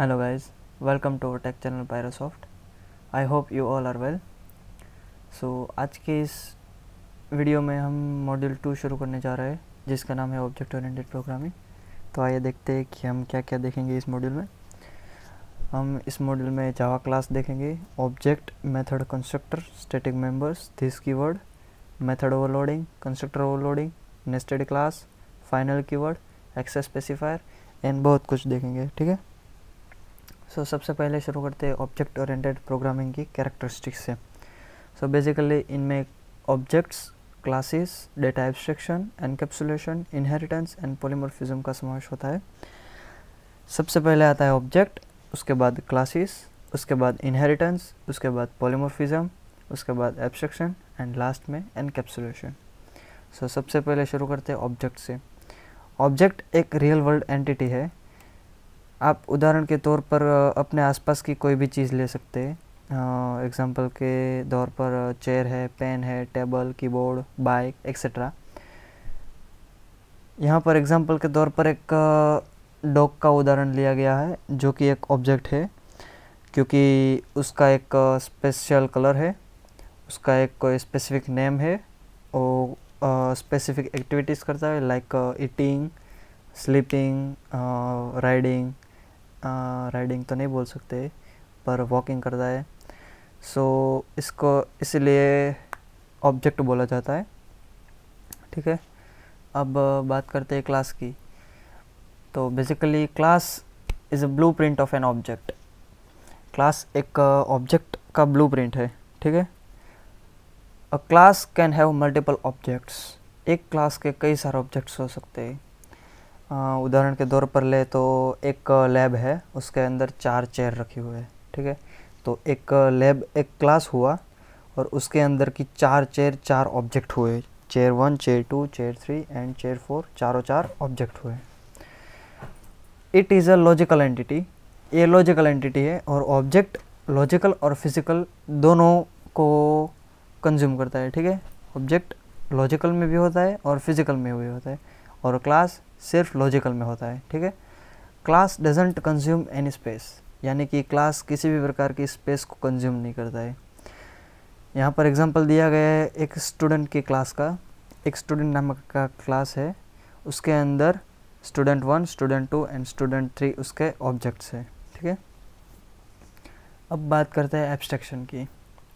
hello guys welcome to our tech channel Pyrosoft I hope you all are well so आज के इस video में हम module to शुरू करने जा रहे हैं जिसका नाम है ऑब्जेक्ट ओरिएंटेड प्रोग्रामिंग तो आइए देखते हैं कि हम क्या क्या देखेंगे इस मॉड्यूल में हम इस मॉड्यूल में जावा क्लास देखेंगे object method constructor static members this keyword method overloading constructor overloading nested class final keyword access specifier and बहुत कुछ देखेंगे ठीक है सो so, सबसे पहले शुरू करते हैं ऑब्जेक्ट ओरिएंटेड प्रोग्रामिंग की कैरेक्टरिस्टिक्स से सो बेसिकली इनमें objects classes data encapsulation inheritance and polymorphism का समावेश होता है सबसे पहले आता है ऑब्जेक्ट उसके बाद क्लासेस उसके बाद इनहेरिटेंस उसके बाद पोलीमोरफिज्म उसके बाद एब्स्ट्रक्शन एंड लास्ट में एनकैप्सुलेशन सो so, सबसे पहले शुरू करते हैं ऑब्जेक्ट से ऑब्जेक्ट एक रियल वर्ल्ड एंटिटी है आप उदाहरण के तौर पर अपने आसपास की कोई भी चीज़ ले सकते हैं एग्जांपल के तौर पर चेयर है पेन है टेबल कीबोर्ड बाइक एक्सेट्रा यहाँ पर एग्जांपल के तौर पर एक डॉग का उदाहरण लिया गया है जो कि एक ऑब्जेक्ट है क्योंकि उसका एक स्पेशल कलर है उसका एक कोई स्पेसिफिक नेम है और स्पेसिफिक एक्टिविटीज़ करता है like eating sleeping riding riding तो नहीं बोल सकते पर वॉकिंग करता है सो so, इसको इसलिए ऑब्जेक्ट बोला जाता है ठीक है अब बात करते हैं क्लास की तो basically class is a blueprint of an object class एक ऑब्जेक्ट uh, का ब्लू प्रिंट है ठीक है a class can have multiple objects एक क्लास के कई सारे ऑब्जेक्ट्स हो सकते हैं उदाहरण के तौर पर ले तो एक लैब है उसके अंदर चार चेयर रखी हुए हैं ठीक है तो एक लैब एक क्लास हुआ और उसके अंदर की चार चेयर चार ऑब्जेक्ट हुए chair one chair two chair three and chair four चारों चार ऑब्जेक्ट हुए it is a logical entity ये लॉजिकल एंटिटी है और ऑब्जेक्ट लॉजिकल और फिजिकल दोनों को कंज्यूम करता है ठीक है ऑब्जेक्ट लॉजिकल में भी होता है और फिजिकल में भी होता है और क्लास सिर्फ लॉजिकल में होता है ठीक है class doesn't consume any space यानी कि क्लास किसी भी प्रकार की स्पेस को कंज्यूम नहीं करता है यहाँ पर एग्जांपल दिया गया है एक स्टूडेंट की क्लास का एक स्टूडेंट नामक का क्लास है उसके अंदर student one student two and student three उसके ऑब्जेक्ट्स हैं ठीक है अब बात करते हैं एब्स्ट्रैक्शन की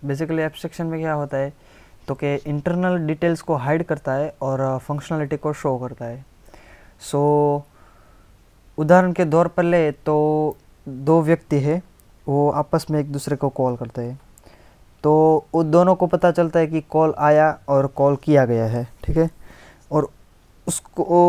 बेसिकली एब्स्ट्रैक्शन में क्या होता है तो कि इंटरनल डिटेल्स को हाइड करता है और फंक्शनलिटी uh, को शो करता है सो so, उदाहरण के तौर पर ले तो दो व्यक्ति है वो आपस में एक दूसरे को कॉल करते हैं तो उन दोनों को पता चलता है कि कॉल आया और कॉल किया गया है ठीक है और उसको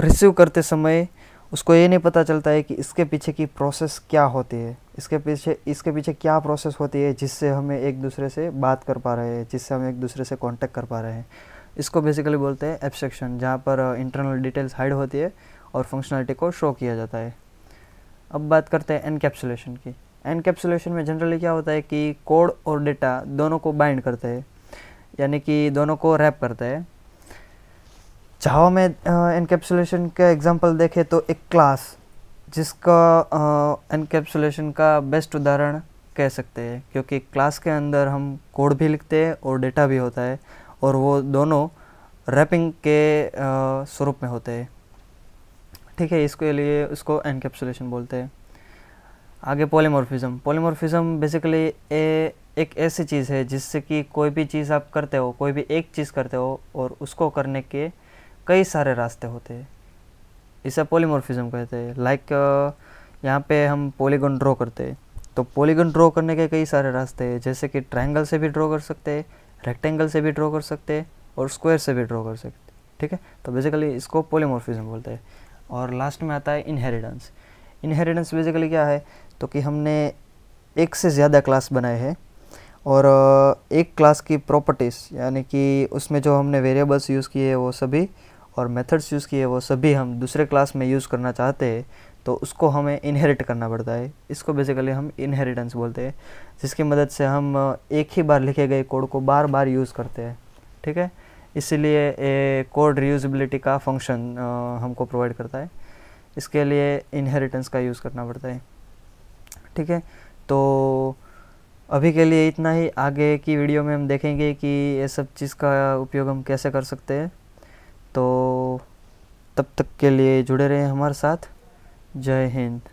रिसीव करते समय उसको ये नहीं पता चलता है कि इसके पीछे की प्रोसेस क्या होती है इसके पीछे इसके पीछे क्या प्रोसेस होती है जिससे हमें एक दूसरे से बात कर पा रहे हैं जिससे हम एक दूसरे से कांटेक्ट कर पा रहे हैं इसको बेसिकली बोलते हैं एब्स्ट्रैक्शन जहाँ पर इंटरनल डिटेल्स हाइड होती है और फंक्शनलिटी को शो किया जाता है अब बात करते हैं एनकैप्सुलेशन की एनकैप्सुलेशन में जनरली क्या होता है कि कोड और डेटा दोनों को बाइंड करते हैं यानी कि दोनों को रैप करते हैं जावा में इनकेप्सुलेशन का एग्जांपल देखें तो एक क्लास जिसका इनकेप्सुलेशन का बेस्ट उदाहरण कह सकते हैं क्योंकि क्लास के अंदर हम कोड भी लिखते हैं और डेटा भी होता है और वो दोनों रैपिंग के स्वरूप में होते हैं ठीक है इसके लिए उसको एनकेप्सुलेशन बोलते हैं आगे पॉलीमॉर्फिज्म पॉलीमॉर्फिज्म बेसिकली ए एक ऐसी चीज़ है जिससे कि कोई भी चीज़ आप करते हो कोई भी एक चीज़ करते हो और उसको करने के कई सारे रास्ते होते हैं इसे पोलीमॉर्फिज्म कहते हैं लाइक यहाँ पे हम पॉलीगन ड्रॉ करते हैं तो पॉलीगन ड्रॉ करने के कई सारे रास्ते हैं जैसे कि ट्रायंगल से भी ड्रॉ कर सकते हैं रेक्टेंगल से भी ड्रॉ कर सकते हैं और स्क्वायर से भी ड्रॉ कर सकते हैं ठीक है तो बेसिकली इसको पोलीमॉर्फिज्म बोलते हैं और लास्ट में आता है इनहेरिटेंस इनहेरिटेंस बेसिकली क्या है तो कि हमने एक से ज़्यादा क्लास बनाए हैं और एक क्लास की प्रॉपर्टीज़ यानी कि उसमें जो हमने वेरिएबल्स यूज़ किए हैं वो सभी और मेथड्स यूज़ किए वो सभी हम दूसरे क्लास में यूज़ करना चाहते हैं तो उसको हमें इनहेरिट करना पड़ता है इसको बेसिकली हम इनहेरिटेंस बोलते हैं जिसकी मदद से हम एक ही बार लिखे गए कोड को बार बार यूज़ करते हैं ठीक है इसीलिए कोड रियूजबिलिटी का फंक्शन हमको प्रोवाइड करता है इसके लिए इनहेरिटेंस का यूज़ करना पड़ता है ठीक है तो अभी के लिए इतना ही आगे की वीडियो में हम देखेंगे कि ये सब चीज़ का उपयोग हम कैसे कर सकते हैं तो तब तक के लिए जुड़े रहें हमारे साथ जय हिंद